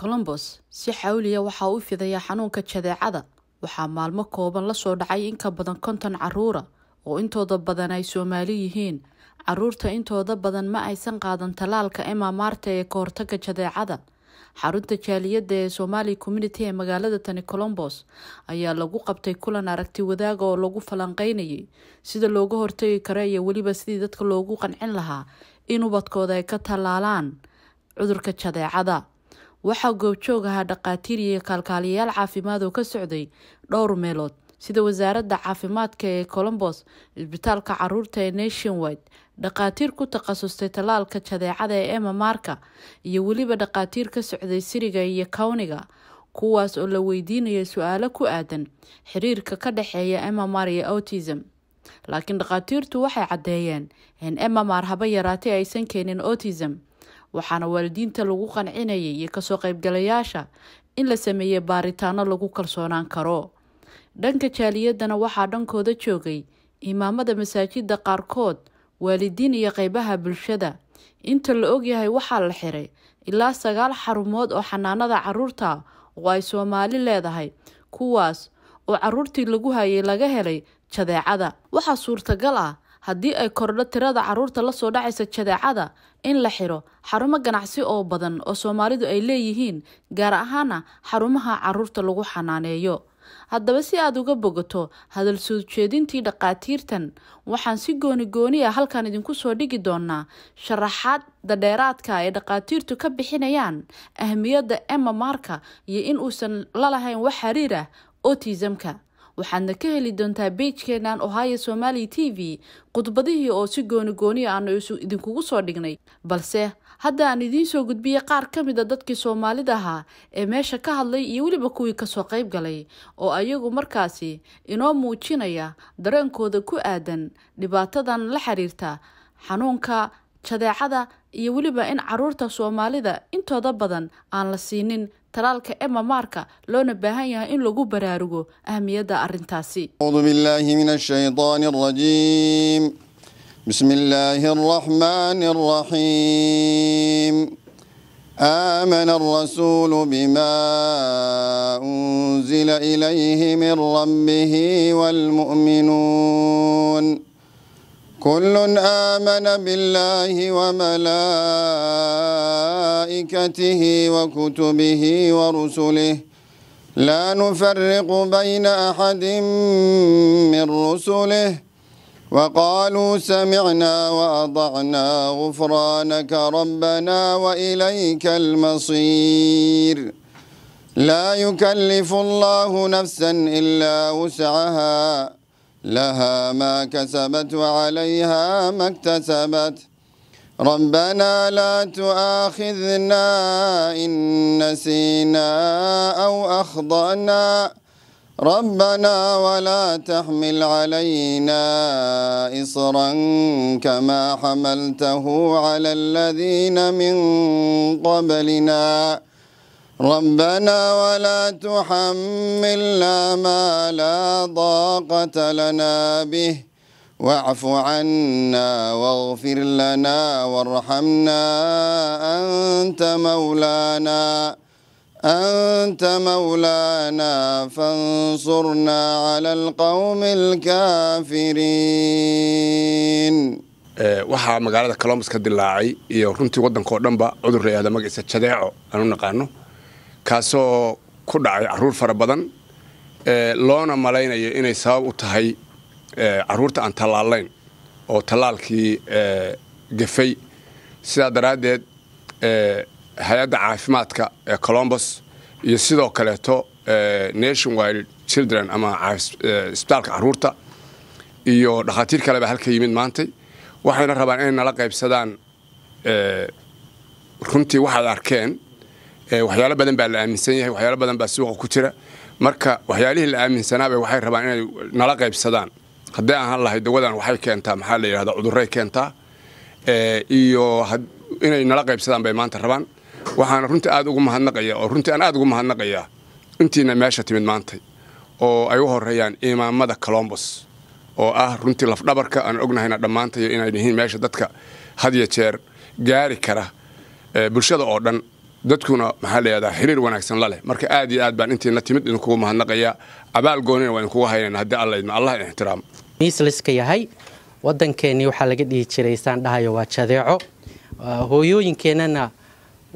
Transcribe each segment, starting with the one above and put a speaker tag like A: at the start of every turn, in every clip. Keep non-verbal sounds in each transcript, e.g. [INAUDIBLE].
A: colombos si xawliya waxaa u fidayaa xanuunka jadeecada waxaa maalmo kooban lasoo dhacay in ka badan konton caruura oo intooda badan ay soomaali yihiin caruurta intooda badan ma aysan qaadan tallaalka ema maarta ee ka hortagga jadeecada xarunta jaaliyadda ee somali community ee magaalada tani colombos ayaa lagu qabtay kulan aragti wadaaga oo lagu falanqaynayay sida looga hortagi karo iyo weliba sidii dadka loogu qancin lahaa in ubadkooda ay ka tallaalaan cudurka jadeecada waxaa goobjoog ahaa dhaqaatiir iyo kaalkaaliyayaal caafimaad oo ka socday dhowr meelood sida wasaaradda caafimaadka ee colombos isbitaalka caruurta ee nation wide dhaqaatiir ku takhasustay tallaalka jadeecada ee emamarka iyo weliba dhaqaatiir ka socday siriga iyo kawniga kuwaas oo la weydiinaya su-aalo ku aadan xiriirka ka dhexeeya emamar iyo autism laakiin dhakhaatiirtu waxay caddeeyeen in emamar haba yaraatay aysan keenin autism waxaana waalidiinta lagu qancinayay iyo kasoo qaybgalayaasha in la sameeyey baaritaano lagu kalsoonaan karo dhanka jaaliyaddana waxaa dhankooda joogay imaamada masaajidda qaarkood waalidiin iyo qaybaha bulshada inta la og yahay waxaa la xiray ilaa sagaal xarumood oo xanaanada caruurta oo ay soomaali leedahay kuwaas oo caruurtii lagu hayay laga helay jadeecada waxaa suurtagal ah haddii ay kordho tirada caruurta la soo dhacaysa jadeecada in la xiro xarumo ganacsi oo badan oo soomaalidu ay leeyihiin gaar ahaana xarumaha caruurta lagu xanaaneeyo haddaba si aad uga bogato hadal soo jeedintii dhaqaatiirtan waxaan si gooni gooni ah halkan idinku soo dhigi doonaa sharaxaad dadheeraadka ay dhaqaatiirtu ka bixinayaan ahmiyadda emma marka iyo in uusan lalahayn wax xiriir ah otisamka waxaadna ka heli doontaa beijkeenan ohyo somaali t v khudbadihii oo si gooni gooni ah aanu idinkugu soo dhignay balse hadda aan idiin soo gudbiyey qaar ka mida ah dadkii soomaalida ahaa ee meesha ka hadlay iyo weliba kuwii kasoo qayb galay oo ayagu markaasi inoo muujinaya dareenkooda ku aadan dhibaatadan la xiriirta xanuunka jadeecada iyo weliba in caruurta soomaalida intooda badan aan la siinin talaalka ema maarka loona baahan yahay in lagu baraarugo ahmiyadda arrintaasi
B: bismi illaahi araxmaani الرحيم aamana الرسول bima unzila ilayhi min ربه والمؤمنون كل آمن بالله وملائكته وكتبه ورسله لا نفرق بين أحد من رسله وقالوا سمعنا وأضعنا غفرانك ربنا وإليك المصير لا يكلف الله نفسا إلا وسعها لها ما كسبت وعليها ما اكتسبت ربنا لا تؤاخذنا إن نسينا أو أخضأنا ربنا ولا تحمل علينا إصرا كما حملته على الذين من قبلنا ربنا ولا تحملنا ما لا ضاقة لنا به واعف عنا واغفر لنا وارحمنا أنت مولانا أنت مولانا فانصرنا على القوم الكافرين
C: waxaa magaalada colombus ka dilaacay iyo runtii waddanka oo dhanba cudurka aadamaga isa jadeeco aanu naqaano kaasoo ku dhacay caruur fara badan loona malaynayo inay sabab u tahay caruurta aan tallaalayn oo tallaalkii gafay sidaa daraaddeed hay-adda caafimaadka ee colombos iyo sidoo kaleeto nation wild children ama isbitaalka caruurta iyo dhakhaatiir kaleba halka yimid maantay waxayna rabaan inay nala qaybsadaan runtii waxay arkeen waxyaalo badan baa la aaminsan yahay waxyaalo badan baa suuqa ku jira marka waxyaalihii la aaminsanaabay waxay rabaan inay nala qaybsadaan haddii ahaan lahay dawadan waxay keentaa maxaa la yidhahda cudurray keentaa iyo inay nala qaybsadaan bay maanta rabaan waxaana runtii aad ugu mahadnaqaya oo runtii aan aad ugu mahadnaqayaa intiina meesha timid maantay oo ay u horeeyaan imaamada colombos oo ah runtii lafdhabarka aan ognahayna dhammaantayo inay dhihiin meesha dadka had ya jeer gaari kara bulshada oo dhan dadkuna maxaa layahdaa xiriir wanaagsan laleh marka aad iyo aad baan intiina timid idinkugu mahadnaqaya abaal goonina waa idinkugu haynayna haddii alla idma allah ixtiraamo
D: miisliska yahay waddankeennii waxaa laga dhihi jiray saan dhahayo waa jadeeco hooyooyinkeennana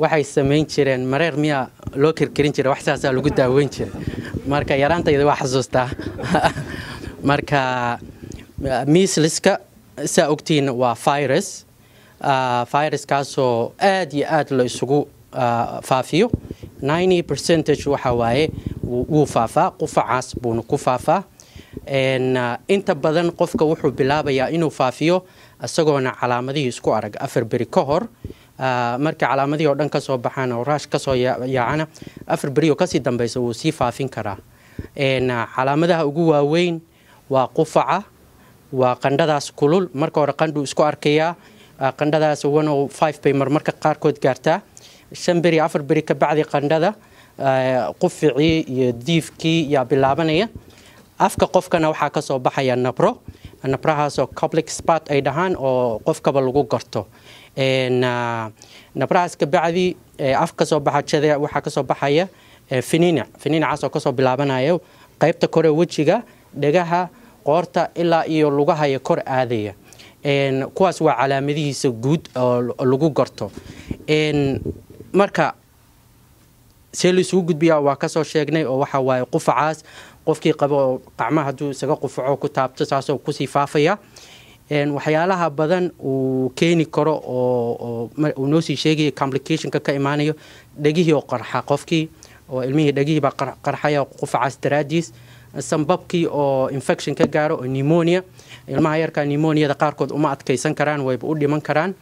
D: waxay samayn jireen mareer miyaa loo kirkirin jira wax saasaa lagu daaweyn jira marka yaraantayda waa xasuustaa [LAUGHS] marka uh, miisliska saa ogtihiin waa virus viruskaasoo uh, aad iyo aad la isugu faafiyo percentage waxa waaye wuu faafaa qufacaas buuna ku faafaa inta badan qofka wuxuu bilaabayaa inuu faafiyo isagoona calaamadihii isku arag afar beri ka hor marka calaamadihii oo dhan kasoo baxaan oo raash kasoo yaacana afar beri oo kasii dambeysa wuu sii faafin karaa calaamadaha ugu waaweyn waa qufaca waa qandhadaas kulul marka hore qandhuu isku arkayaa qandhadaas bay marmarka qaarkood gaartaa shan beri afar beri ka bacdi qandhada quficii iyo diifkii yaa bilaabanaya afka qofkana waxaa ka soo baxaya nabro nabrahaasoo public spart ay dhahaan oo qofkaba lagu garto nabrahaas ka bacdi af kasoo baxajada waxaa kasoo baxaya finiinac finiinacaasoo kasoo bilaabanaya qaybta kore wejiga dhagaha qoorta ilaa iyo lugahaya kor aadaya kuwaas waa calaamadihiisa guud oo lagu garto marka see laisugu gudbiyaa waa kasoo sheegnay oo waxaa waaye qufacaas qofkii qaba oo qacma hadduu isaga qufaco ku taabto saasoo kusii faafaya waxyaalaha badan uu keeni karo oo uu noo sii sheegaya complicationka ka imaanayo dhegihii oo qarxa qofkii oo ilmihii dhegihiibaa qarxaya qufacaas daraadiis sanbabkii oo infection ka gaaro oo nemonia ilmaha yarka nemoniada qaarkood uma adkaysan karaan wayba u dhiman karaan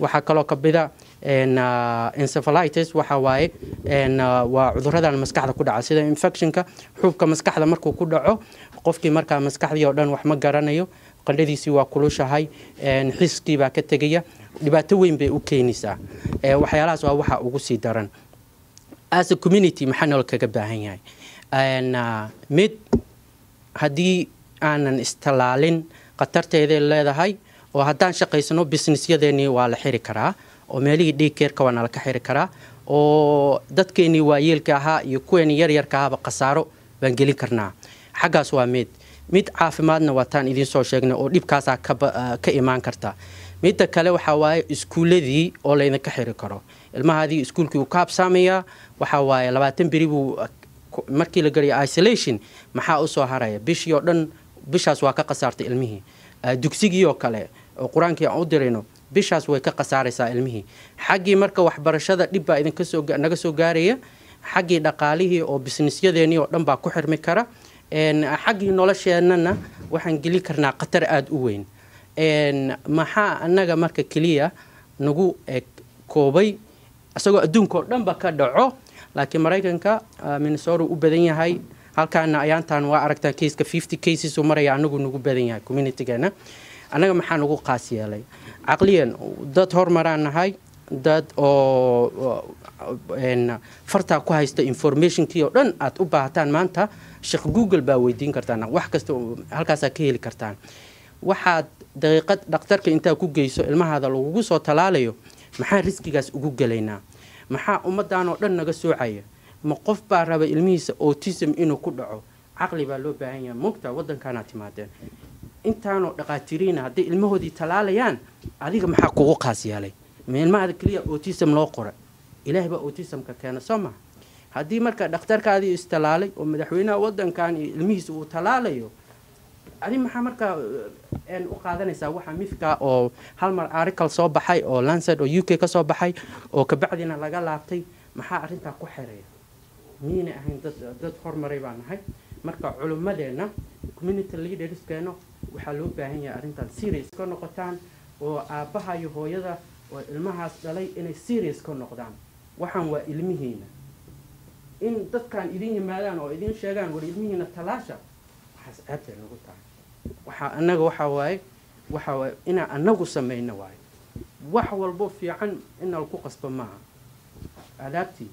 D: waxaa kaloo kamida Uh, encephalitis waxa waaye uh, waa cuduradan maskaxda ku dhaca sida infectionka xuubka maskaxda markuu ku dhaco qofkii markaa maskaxdii oo dhan wax ma garanayo qandhadiisii waa kulushahay xiiskii baa ka tegaya dhibaato weyn bay u keenaysaa e, waxyaalahaas waa waxa ugu sii daran as a community maxaa nolo kaga baahan yahay uh, mid haddii aanan istalaalin khatarteeday leedahay oo haddaan shaqaysano businessyadeenii waa la xiri karaa oo meelihii dhaykeerka waa nala ka xiri karaa oo dadkeenii waayeelka ahaa iyo kuweenii yaryarka ahaaba khasaaro baan gelin karnaa xaggaas waa mid mid caafimaadna waa taan idiin soo sheegnay oo dhibkaasaa ka imaan karta midda kale waxaa waaye iskuuladii oo laydinka xiri karo ilmahaadii iskuulkii uu ka habsaamayaa waxaa waaye labaatan beri buu markii la geliyo isolation maxaa usoo soo haraya bishii oo dhan bishaas waa ka khasaartay ilmihii dugsigii oo kale oo qur-aankii aan u dirayno bishaas way ka khasaaraysaa ilmihii xaggii marka waxbarashada dhib baa idinka soo naga soo gaaraya xaggii dhaqaalihii oo bisnisyadeennii oo dhan baa ku xirmi kara xaggii nolosheennana waxaan geli karnaa khatar aada u weyn maxaa annaga marka keliya nagu eg koobay isagoo adduunkaoo dhanba ka dhaco laakiin maraykanka minnesora u badan yahay halkaana ayaantan waa aragtaan keyska fifty cases u maraya anagu nagu badan yahay communitigeena annaga maxaa nagu qaas yeelay caqliyan dad hormaraan nahay dad oo fartaa ku haysta informationkii oo dhan aad u baahataan maanta sheekh google baa weydiin kartaan wax kasta halkaasaa ka heli kartaan waxaad daqiiqad dhakhtarka intaa ku geyso ilmahaada lagugu soo talaalayo maxaa riskigaas ugu gelaynaa maxaa ummaddaanoo dhan naga soocaya ma qof baa raba ilmihiisa autism inuu ku dhaco caqli baa loo baahan yaha mugta waddankaanaa timaadeen intaanoo dhaqaatiriina hadday ilmahoodii talaalayaan adiga maxaa kugu qaas yeelay ilmaada keliya otism loo qora ilaahay baa otisamka keena soo maha haddii marka dhakhtarkaadii istalaalay oo madaxweynaha wadankan iyo ilmihiisa uu talaalayo adi maxaa markaa u qaadanaysaa waxa mifka oo hal mar arical soo baxay oo lancet oo u k ka baxay oo kabacdiina laga laabtay maxaa arrintaa ku xereeya miyayna ahayn dad hormaray baan nahay marka culimmadeenna community leaderskeenno waxaa loo baahan yahay arrintan serious ka noqotaan oo aabbaha iyo hooyada oo ilmahaas dhalay inay serious ka noqdaan waxaan waa ilmihiina in dadkan idin yimaadaan oo idin sheegaan war ilmihiina talaasha waxaas ceebtay nagu tahay waxaa anaga waxaa waaye waxaa waaye inaa anagu samayno waayo wax walbo fiican inaa lagu qasbo maaha aadaabtii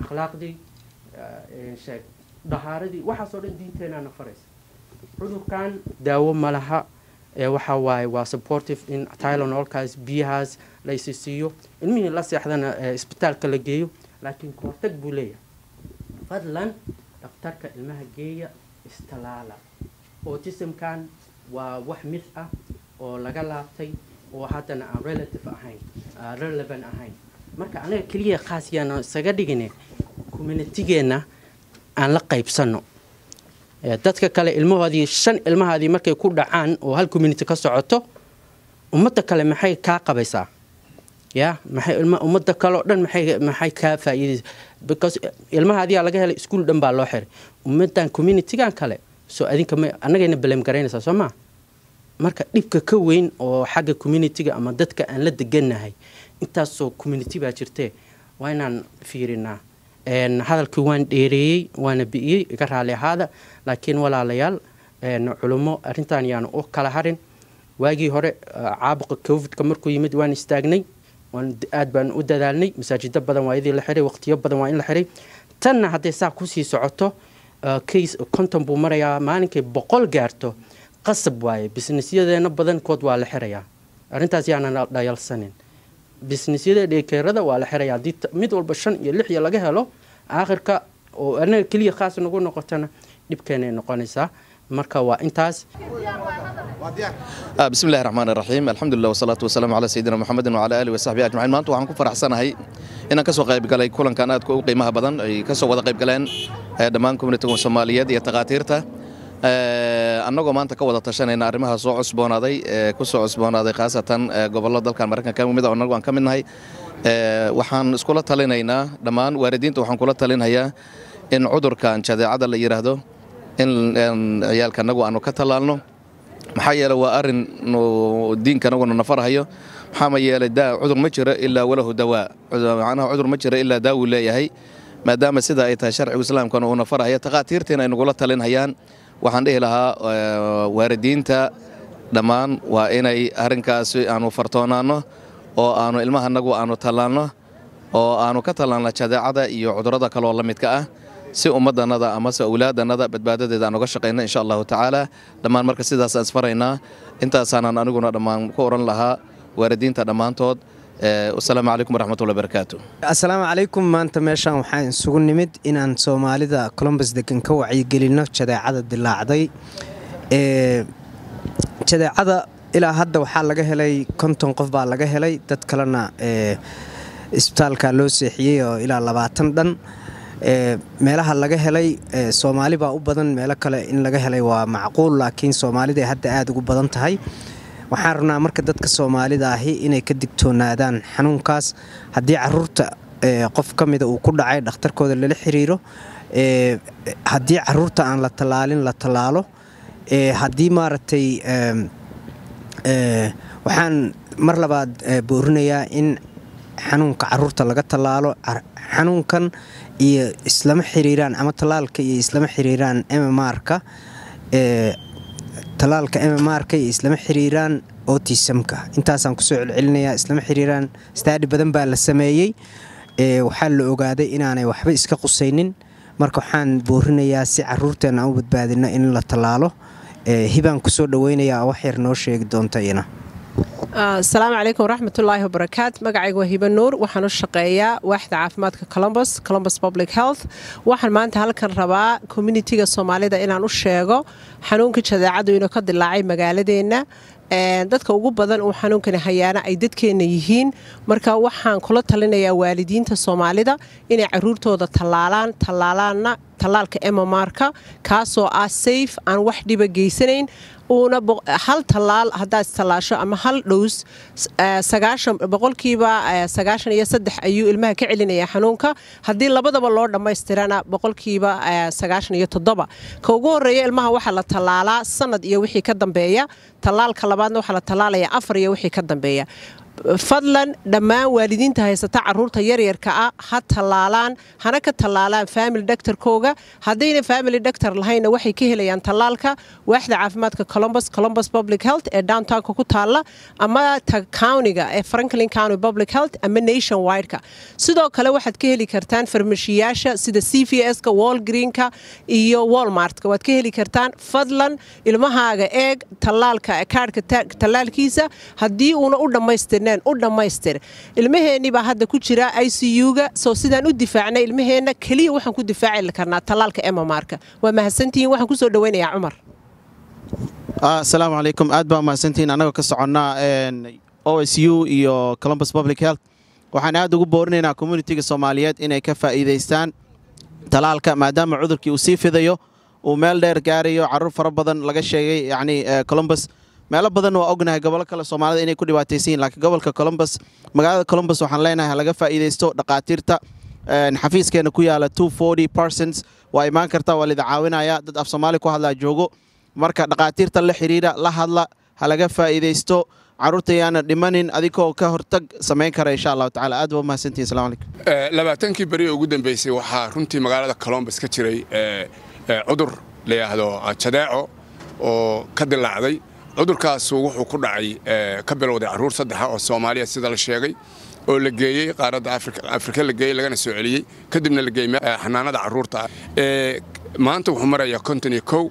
D: akhlaaqdii dhahaaradii waxaasoo dhan diinteenaana faraysa cudurkan daawo malaha laha eh, waa supportive in tylonolkaas biyahaas la siiyo ilmihii la seexdana eh, isbitaalka la geeyo laakiin koortag buu leeyahay fadlan dhakhtarka ilmaha geeya istalaala autismkan waa wax mid ah oo laga laabtay oo haddana aan relative ahayn ah, relevant ahayn marka anaga keliya khaas yaana isaga dhigine communitygeenna aan la qaybsanno dadka kale ilmahoodii shan ilmahaadii markay ku dhacaan oo hal community ka socoto ummadda kale maxay kaa qabaysaa ya ummadda kaleo dhan maxay kaa faaiidaysa because eh, ilmahaadiyaa laga helay iskuul dhan baa loo xiray ummaddan communitygan kale soo adinka m annagayna balem garaynaysaa soo maa marka dhibka ka weyn oo xagga communityga ama dadka aan la degannahay intaasoo community baa jirtee waa inaan fiirinaa hadalkii waan dheereeyey waana biiyey iga raali ahaada laakiin walaalayaal culummo arintan yaan u kala harin waagii hore ah, caabuqa covidka markuu yimid waan istaagnay aad baan u dadaalnay masaajido badan waa idii la xiray waqtiyo badan waa in la xiray tanna hadday saa kusii socoto ah, case konton buu marayaa maalinkay boqol gaarto qasab waaye businesyadeena badankood waa la xirayaa arrintaas yaanan dhayalsanin bisnisyada dheekeerada waa la xirayaa hadii mid walba shan iyo lix iyo laga helo aakhirka oo anaga keliya khaas nagu noqotana dhibkeenay noqonaysaa marka waa intaas
E: ah, bismillahi raxmaani raxiim alxamdulilah wasalaatu wasalaamu calaa sayidina muxamedin wacala aalihi wasaxbihi ajmaciin maanta waxaan ku faraxsanahay inaan ka soo qaybgalay kulankan aadka u qiimaha badan ay ka soo wada qaybgaleen dhammaan komunitiga soomaaliyeed iyo takhaatiirta Eh, annagoo maanta ka wada tashanayna arrimaha soo cusboonaaday eh, ku soo cusboonaaday khaasatan eh, gobollo dalkan maraykanka ka mid ah annagu aan ka midnahay waxaan iskula talinaynaa dhammaan waalidiinta waxaan kula talinhayaa in cudurkan jadeecada la yidhaahdo in ciyaalka annagu aanu ka tallaalno maxaa yeele waa arin diinka anaguna nafar hayo maxaama yeelay cudur ma jiro ilaa walahu dawaa macnaha cudur ma jiro ilaa daawuu leeyahay maadaama sida ay tahay sharcigu islaamkana uu nafar takhaatiirtiina ay nagula talinhayaan waxaan dhihi lahaa eh, waalidiinta dhammaan waa inay arrinkaasi aanu fartoonaanno oo aanu ilmahanagu aanu tallaanno oo aanu ka tallaanno jadeecada iyo cudurada kaleoo la midka ah si ummadannada amase awlaadannada badbaadadeeda aan uga shaqayno insha allahu tacaala dhammaan marka sidaasaan isfaraynaa intaasaanaan aniguna dhammaan ku odhan lahaa waalidiinta dhammaantood Eh, wasalaamu calaykum waraxmatullahi barakaatu
F: assalaamu calaykum maanta meeshaan waxaan isugu nimid inaan soomaalida colombus degan ka wacyigelinno jadeecada dilaacday eh, jadeecada ilaa hadda waxaa laga helay konton qof baa laga helay dad kalena eh, isbitaalka loo seexiyey oo ilaa labaatan dhan meelaha laga helay soomaali baa u badan meelo kale in laga helay waa macquul laakiin soomaalida hadda aada ugu badan tahay waxaan rabnaa marka dadka soomaalida ahi inay ka digtoonaadaan xanuunkaas haddii caruurta eh, qof ka mida uu ku dhacay dhakhtarkooda lala xiriiro eh, haddii caruurta aan la tallaalin la tallaalo eh, haddii maaragtay ehm, waxaan mar labaad boorinayaa in xanuunka caruurta laga tallaalo xanuunkan iyo islama xiriiraan ama tallaalka iyo islama xiriiraan mmr-ka talaalka mmrk islama xiriiraan otisamka intaasaan kusoo celcelinayaa islama xiriiraan staadi badan baa la sameeyey waxaa la ogaaday inaanay waxba iska qusaynin marka waxaan boorinayaa si caruurteena aan u badbaadino in la tallaalo hibaan kusoo dhaweynayaa waxyar noo sheegi doonta ina
G: asalaamu calaykum waraxmatullaahi wabarakaat magacayga waa hiba nuur waxaan u shaqeeyaa waaxda caafimaadka colombos colombos public health waxaan maanta halkan rabaa communitiga soomaalida inaan u sheego xanuunka jadeecadu inuu ka dilaacay magaaladeenna dadka ugu badan uu xanuunkani hayaana ay dadkeenna yihiin marka waxaan kula talinayaa waalidiinta soomaalida inay caruurtooda tallaalaan tallaalaanna tallaalka emmarka kaasoo ah sayf aan wax dhiba geysanayn uuna hal tallaal haddaad istallaasho ama hal dhows e, boqolkiiba e, sagaashan iyo saddex ayuu ilmaha ka celinayaa xanuunka haddii labadaba loo dhammaystirana boqolkiiba e, sagaashan iyo toddoba ka ugu horreeya ilmaha waxaa la tallaalaa sanad iyo wixii ka dambeeya tallaalka labaadna waxaa la tallaalayaa afar iyo wixii ka dambeeya fadlan dhammaan waalidiinta haysata caruurta yaryarka ah ha tallaalaan hana ka tallaalaan faamily dhaktarkooga haddayna faamily dhaktar lahaynna waxay ka helayaan tallaalka waaxda caafimaadka colombus colombus public health ee downtownka ku taalla ama countiga ee franklin county public health ama nation wideka sidoo kale waxaad ka heli kartaan farmashiyaasha sida c v s-ka wolgreenka iyo wolmartka waad ka heli kartaan fadlan ilmahaaga eeg tallaalka kaadhka tallaalkiisa haddii uuna u dhammaystirna yidhaahdeen u dhammaystir ilmaheenni baa hadda ku jira i c u-ga soo sidaan u difaacnay ilmaheenna keliya waxaan ku difaaci karnaa tallaalka emamarka waa mahadsantihiin waxaan kusoo dhaweynayaa cumar asalaamu ah, calaykum aad baa mahadsantihiin annagoo ka soconnaa o s u iyo columbus public health waxaan aad ugu boorinaynaa communitiga soomaaliyeed inay ka faa'iidaystaan talaalka maadaama cudurkii uu sii fidayo uu meel dheer gaarayo caruur fara badan laga sheegay yacnii eh, columbus meelo badan waa ognahay gobolo kale soomaalida inay ku dhibaataysan yihin laakiin gobolka colombus magaalada colombus waxaan leenahay laga faa'iidaysto dhaqaatiirta xafiiskeena ku yaala two forty persons waa imaan kartaa waa lida caawinaya dad af soomaali ku hadlaa joogo marka dhaqaatiirta la xidhiidha la hadla ha laga faa'iidaysto caruurta yaana dhimanin adigoo ka hortag samayn kara insha allahu tacala aad baa umahadsantihin asalam alaikum
C: labaatankii beri ee ugu dambeysay waxaa runtii magaalada colombus ka jiray cudur la yidhaahdo ah, jadeeco oo ka dilaacday cudurkaas wuxuu ku dhacay eh, ka bilowday caruur saddexa ah oo soomaaliya sida la sheegay oo la geeyey qaaradda afrika la geeyey lagana soo celiyey kadibna la geeyey eh, xanaanada caruurta eh, maanta wuxuu marayaa konton iyo kow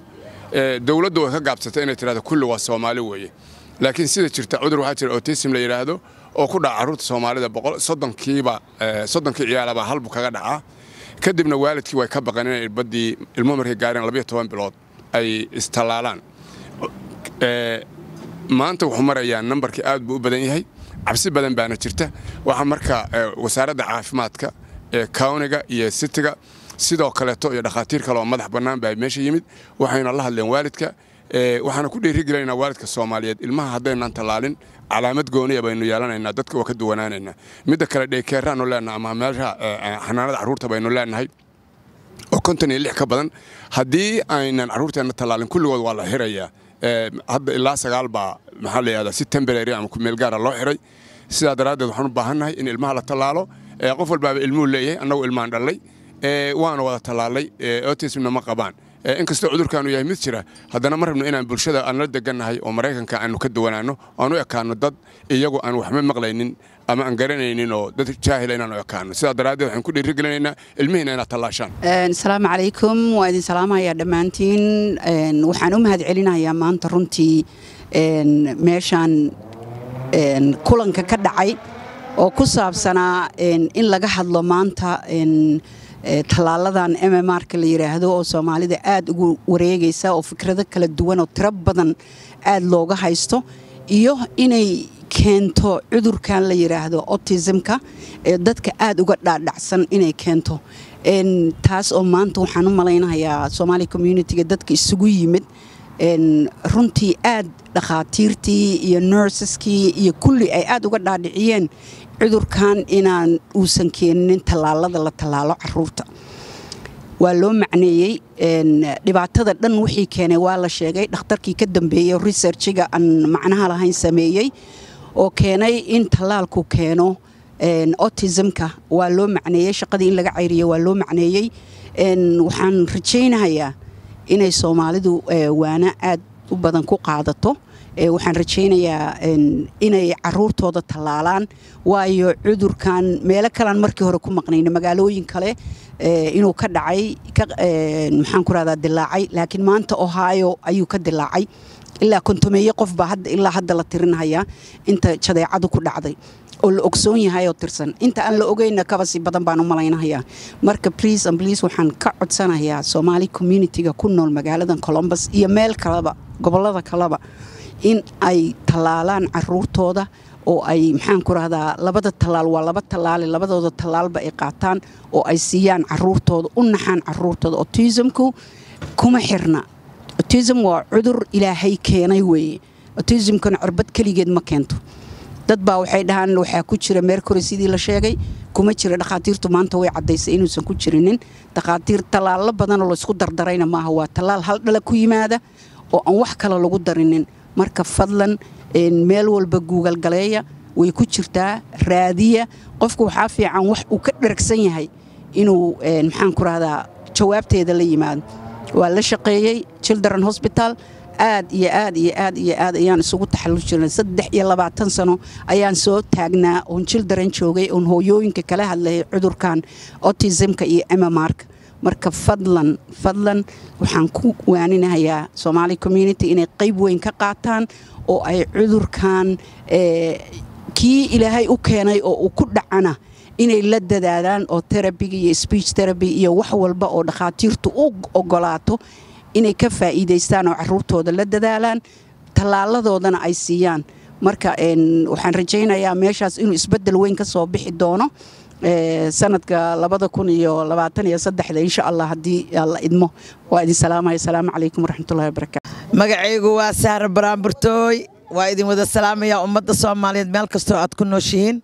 C: dowladdu way ka gaabsatay inay tidhahdo kulli waa soomaali weeye laakiin sida jirta cudur waxaa jira otism la yidhaahdo oo ku dhaca carruurta soomaalida soddonkiiba soddonkii ciyaalabaa halbu kaga dhacaa kadibna waalidkii way ka baqeen inay badii ilmuhu markay gaareen labayo toban bilood ay istallaalaan Eh, maanta wuxuu marayaa nambarkii aad buu u badan yahay cabsi badan baana jirta waxaa marka eh, wasaaradda caafimaadka ee kawniga iyo sitiga sidoo kaleeto iyo dhakhaatiir kale oo madax bannaan baa meesha yimid waxayna la hadleen waalidka eh, waxaana ku dhiirigelinaynaa waalidka soomaaliyeed ilmaha haddaynaan tallaalin calaamad gooniya baynu yeelanaynaa dadka waa ka duwanaanaynaa midda kale dheekeeraanu leenaha ama meelaha xanaanada carruurta baynu leenahay oo konton iyo lix ka badan haddii aynan carruurteenna tallaalin kulligood waa la xirayaa Ehm, hadda ilaa sagaal baa maxaa la yihahdaa si tembarary ama kumeel gaara ah loo xiray sidaa daraaddeed waxaan u baahannahay in ilmaha la tallaalo ehm, qof walbaaba ilmuhu leeyahay annagu ilmaan dhallay ehm, waana wada tallaalay otismna ma qabaan Eh, inkastoo cudurkan uu yahay mid jira haddana ma rabno inaan bulshada aan la degannahay oo maraykanka aanu ka duwanaano aan ekaano dad iyagu aan waxma maqlaynin ama aan garanaynin oo dad jaahil inaan u ekaano sidaa daraaddeed waxaan ku dhiirigelinaynaa ilmihiina inaad tallaashaan
H: asalaamu calaykum waa idin salaamayaa dhammaantiin waxaan u mahad celinayaa maanta runtii meeshaan kulanka ka dhacay oo ku saabsanaa in laga hadlo maanta tallaaladan mmrka la yiraahdo oo soomaalida aada ugu wareegaysa oo fikrado kala duwan oo tiro badan aad looga haysto iyo inay keento cudurkan la yiraahdo otismka ee dadka aad uga dhaadhacsan inay keento taas oo maanta waxaan u malaynayaa soomaali communitiga dadka isugu yimid runtii aad dhakhaatiirtii iyo nurseskii iyo kulli ay aada uga dhaadhiciyeen cudurkan inaan uusan keeninin tallaalada la tallaalo caruurta waa loo macneeyey dhibaatada dhan wixii keenay waa la sheegay dhakhtarkii ka dambeeyey researchiga aan macnaha lahayn sameeyey oo keenay in tallaalku keeno autismka waa loo macneeyey shaqadii in laga cayriyo waa loo macneeyey waxaan rajaynahayaa inay soomaalidu waana aad u badan ku qaadato Eh, waxaan rajaynayaa inay caruurtooda tallaalaan waayo cudurkan meelo kalean markii hore ku maqnayna magaalooyin kale eh, inuu ka dhacay maxaan ku rahdaa dilaacay laakiin maanta ohaayo ayuu ka dilaacay ilaa kontomeeye qofbaa ilaa hadda la tirinhayaa inta jadeecadu ku dhacday oo la ogsoon yahayoo tirsan inta aan la ogeyna kabasi badan baan u malaynahayaa marka briis ambliis waxaan ka codsanayaa soomaali communitiga ku nool magaalada colombus iyo meel kaleba gobolada kaleba in ay tallaalaan caruurtooda oo ay maxaan ku rahdaa labada tallaal waa laba tallaale labadooda tallaalba ay qaataan oo ay siiyaan caruurtooda u naxaan caruurtooda otismku kuma xirna otism waa cudur ilaahay keenay weeye otismkana cirbad keligeed ma keento dad baa waxay dhahaan waxaa ku jira meerkore sidii la sheegay kuma jira dhakhaatiirtu maanta way cadaysay inuusan ku jirinin dhakhaatiir tallaallo badanoo laysku dardarayna maaha waa tallaal hal dhala ku yimaada oo aan wax kale lagu darinin marka fadlan meel walba guugalgaleeya way ku jirtaa raadiya qofka waxaa fiican wax uu ka dharagsan yahay inuu maxaan ku rahdaa jawaabteeda la yimaado waa la shaqeeyey children hosbital aad iyo aad iyo aad iyo aad ayaan isugu taxallul jirnay saddex iyo labaatan sano ayaan soo taagnaa oon children joogay oon hooyooyinka kala hadlayay cudurkan otisamka iyo emamarka marka fadlan fadlan waxaan ku waaninahayaa soomaali community inay qayb weyn ka qaataan oo ay cudurkan eh, kii ilaahay u keenay oo uu ku dhacana inay la dadaadaan oo terabiga iyo speech teraby iyo wax walba oo dhakhaatiirtu u ogolaato inay ka faa'iidaystaan oo caruurtooda la dadaalaan tallaaladoodana ay siiyaan marka waxaan rajaynayaa meeshaas inuu isbeddel weyn ka soo bixi doono sanadka labada kun iyo labaatan
I: iyo saddexda insha allah haddii la idmo waa idin salaamaya asalaamu calaykum waraxmatullahi wabarakaatu magacaygu waa saare baraanburtooy waa idin wada salaamayaa ummadda soomaaliyeed meel kastoo aad ku nooshihiin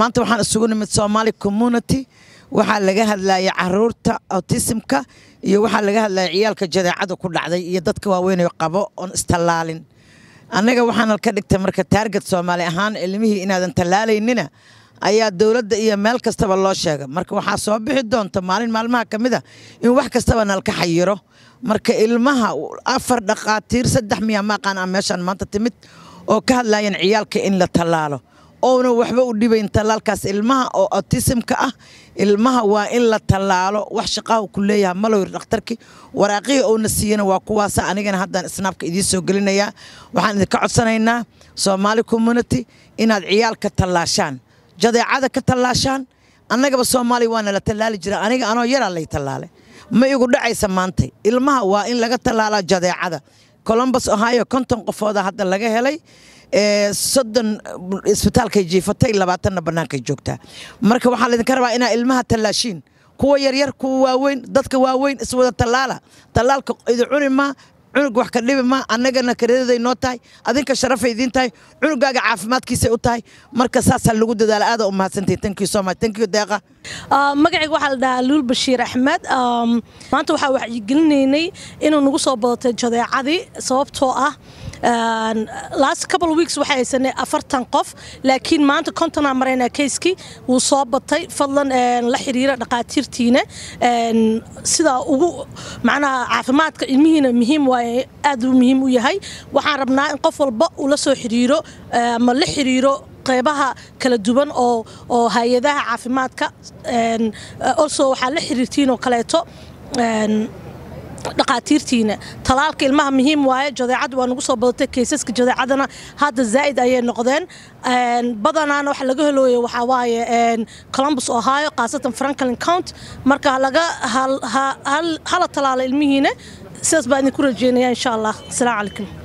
I: maanta waxaan isugu nimid somaali community waxaa laga hadlayay caruurta autismka iyo waxaa laga hadlayay ciyaalka jadeecada ku dhacday iyo dadka waaweynoo qabo oon istallaalin annaga waxaan halka dhigtay marka taarget soomaali ahaan cilmihii inaadan tallaalaynin ayaa dowladda iyo meel kastaba loo sheega marka waxaa soo bixi doonta maalin maalmaha ka mid a ah in wax kastaba nalka xayiro marka ilmaha afar dhaqaatiir saddex miya maaqaan ah meeshaan maanta timid oo ka hadlaayeen ciyaalka in la tallaalo ouna waxba u dhibayn tallaalkaas ilmaha oo otisimka ah ilmaha waa in la tallaalo wax shaqaha ku leeyaha malowir dhakhtarkii waraaqihii ouna siiyana waa kuwaasa anigana haddaan isnaabka idiin soo gelinayaa waxaan idinka codsanaynaa soomaali community inaad ciyaalka tallaashaan jadeecada ka tallaashaan annagaba soomaaliya waa nala tallaali jira aniga anoo yaraa lay tallaalay ma igu dhacaysa maantay ilmaha waa in laga tallaalaa jadeecada colombos ohio konton qofooda hadda laga helay soddon isbitaalkay jiifatay labaatanna bannaankay joogtaa marka waxaa laydinka rabaa inaa ilmaha tallaashiin kuwa yaryar kuwa waaweyn dadka waaweyn iswada tallaala tallaalka idin cunimaa cunug wax ka dhibi ma annagana kareedaday noo tahay adinka sharafay idiin tahay cunugaaga caafimaadkiisay u tahay marka saasaa lagu dadaala aada u mahadsantahay tankii soomaali tankii deeqa ah, magacayga waxaa la dhahaa luul bashiir axmed maanta waxaa waxyigelinaynay inuu nagu soo badatay jadeecadii sababtoo ah last couple weeks waxay haysanay afartan qof laakiin maanta kontonaa maraynaa kayskii wuu soo batay fadlan la xiriira dhaqaatiirtiina sidaa ugu macnaha caafimaadka ilmihiina muhiim waaye aad uu muhiim u yahay waxaan rabnaa in qof walba uu la soo xiriiro ama eh, la xiriiro qeybaha kala duwan oo hay-adaha caafimaadka olso waxaa la xiriirtiinoo kaleeto dhaqaatiirtiina talaalka ilmaha muhiim waaye jadeecad waa nagu soo badatay kaysaska jadeecadana hadda zaa'id ayay noqdeen badanaana waxa laga helooya waxaa waaye columbus ohio khaasatan franklin count marka laga hala talaala ilmihiina sidaas baa idinku rajeynaya insha allah asalaamu calaykum